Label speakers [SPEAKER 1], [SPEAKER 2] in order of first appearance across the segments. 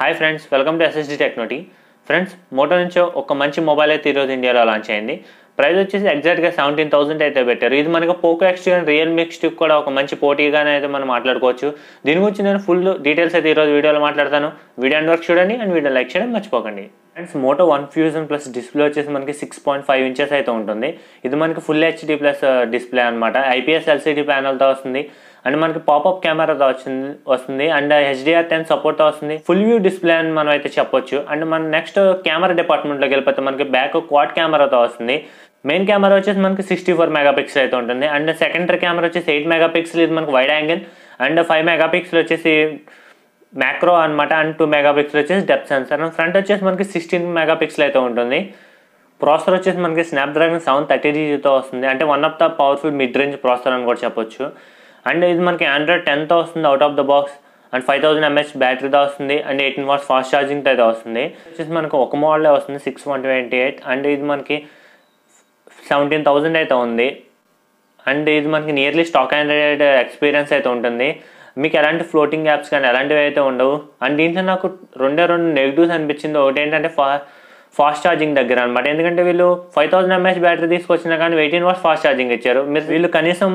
[SPEAKER 1] hi friends welcome to SSD టెక్నోటీ friends Moto నుంచో ఒక మంచి మొబైల్ అయితే ఈరోజు ఇండియాలో లాంచ్ అయింది ప్రైస్ వచ్చేసి ఎగ్జాక్ట్గా సెవెంటీన్ థౌసండ్ అయితే పెట్టారు ఇది మనకి Poco X Realme X two కూడా ఒక మంచి పోటీగానే అయితే మనం మాట్లాడుకోవచ్చు దీని గురించి నేను ఫుల్ డీటెయిల్స్ అయితే ఈరోజు వీడియోలో మాట్లాడతాను వీడియో అండ్ వర్క్ చూడండి అండ్ వీడియో లైక్ చేయడం మర్చిపోకండి friends Moto one fusion plus display వచ్చేసి మనకి సిక్స్ పాయింట్ ఫైవ్ ఇంచెస్ అయితే ఉంటుంది ఇది మనకి ఫుల్ హెచ్డీ ప్లస్ డిస్ప్లే అనమాట ఐపీఎస్ ఎల్సీడీ ప్యానల్తో వస్తుంది అండ్ మనకి పాపప్ కెమెరా వచ్చింది వస్తుంది అండ్ హెచ్డిఆర్ టెన్ సపోర్ట్ వస్తుంది ఫుల్ వ్యూ డిస్ప్లే అని మనం అయితే చెప్పొచ్చు అండ్ మన నెక్స్ట్ కెమెరా డిపార్ట్మెంట్లోకి వెళ్ళిపోతే మనకి బ్యాక్ క్వాడ్ కెమెరాతో వస్తుంది మెయిన్ కెమెరా వచ్చేసి మనకి సిక్స్టీ ఫోర్ పిక్సెల్ అయితే ఉంటుంది అండ్ సెకండరీ కెమెరా వచ్చేసి ఎయిట్ పిక్సెల్ ఇది మనకి wide angle and five pixel వచ్చేసి మ్యాక్రో అనమాట అండ్ టూ పిక్సెల్ వచ్చేసి డెప్త్ సెన్సర్ అండ్ ఫ్రంట్ వచ్చేసి మనకి సిక్స్టీన్ మెగాపిక్సెల్ అయితే ఉంటుంది ప్రాసెసర్ వచ్చేసి మనకి స్నాప్డ్రాగన్ సెవెన్ థర్టీ జీతో వస్తుంది అంటే one of the powerful mid range processor అని కూడా చెప్పొచ్చు అండ్ ఇది మనకి ఆండ్రాయిడ్ టెన్త్ వస్తుంది out of the box and five thousand mAh బ్యాటరీతో వస్తుంది అండ్ ఎయిటీన్ వాట్స్ ఫాస్ట్ ఛార్జింగ్తో అయితే వస్తుంది వచ్చేసి మనకు ఒక మోడలే వస్తుంది six one twenty eight and ఇది మనకి సెవెంటీన్ థౌసండ్ అయితే ఉంది అండ్ ఇది మనకి నియర్లీ స్టాక్ ఆండ్రాయిడ్ ఎక్స్పీరియన్స్ అయితే ఉంటుంది మీకు ఎలాంటి ఫ్లోటింగ్ యాప్స్ కానీ ఎలాంటివి అయితే ఉండవు అండ్ దీంట్లో నాకు రెండే రెండు నెగిటివ్స్ అనిపించింది ఒకటి ఏంటంటే ఫా ఫాస్ట్ ఛార్జింగ్ దగ్గర అనమాట ఎందుకంటే వీళ్ళు ఫైవ్ థౌసండ్ ఎంఎస్ బ్యాటరీ తీసుకొచ్చినా కానీ ఎయిటీన్ వాట్స్ ఫాస్ట్ ఛార్జింగ్ ఇచ్చారు మీరు వీళ్ళు కనీసం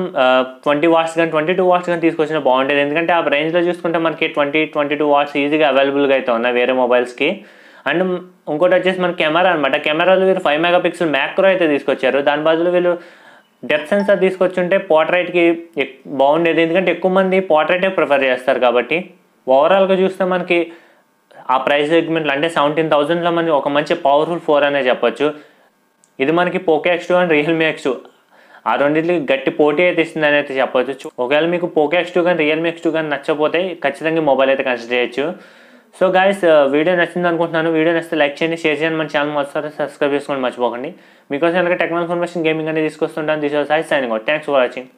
[SPEAKER 1] ట్వంటీ వాట్స్ కానీ ట్వంటీ టూ వాట్స్ కానీ తీసుకొచ్చినా బాగుంటుంది ఎందుకంటే ఆ రేంజ్లో చూసుకుంటే మనకి ట్వంటీ ట్వంటీ టూ వాట్స్ ఈజీగా అవైలబుల్గా అయితే ఉన్నాయి వేరే మొబైల్స్కి అండ్ ఇంకోటి వచ్చేసి మన కెమెరా అనమాట కెమెరాలు వీళ్ళు ఫైవ్ మెగా పిక్సెల్ మ్యాక్రో అయితే తీసుకొచ్చారు దాని బదులు వీళ్ళు సెన్సర్ సెన్సార్ ఉంటే పోర్ట్రైట్కి బాగుండేది ఎందుకంటే ఎక్కువ మంది పోర్ట్రైటే ప్రిఫర్ చేస్తారు కాబట్టి ఓవరాల్గా చూస్తే మనకి ఆ ప్రైస్ సెగ్మెంట్లో అంటే సెవెంటీన్ థౌజండ్లో మనం ఒక మంచి పవర్ఫుల్ ఫోర్ అనే చెప్పొచ్చు ఇది మనకి Poco X two and Realme X two ఆ రెండింటికి గట్టి పోటీ అయితే ఇస్తుంది అని అయితే చెప్పొచ్చు ఒకవేళ మీకు పోకే ఎక్స్ టూ కానీ రియల్మీ ఎక్స్ టూ కానీ నచ్చకపోతే ఖచ్చితంగా మొబైల్ అయితే కన్సిడర్ చేయొచ్చు సో గాయస్ వీడియో నచ్చింది అనుకుంటున్నాను వీడియో నచ్చితే లైక్ చేయండి షేర్ చేయండి మన ఛానల్ మొదటిసారి సబ్స్క్రైబ్ చేసుకోండి మర్చిపోకండి మీకోసం ఎలాగే టెక్నాలజీ ఇన్ఫర్మేషన్ గేమింగ్ అనేది తీసుకొస్తుంటాను దిస్ వాజ్ సైజ్ సైన్ థ్యాంక్స్ ఫర్ వాచింగ్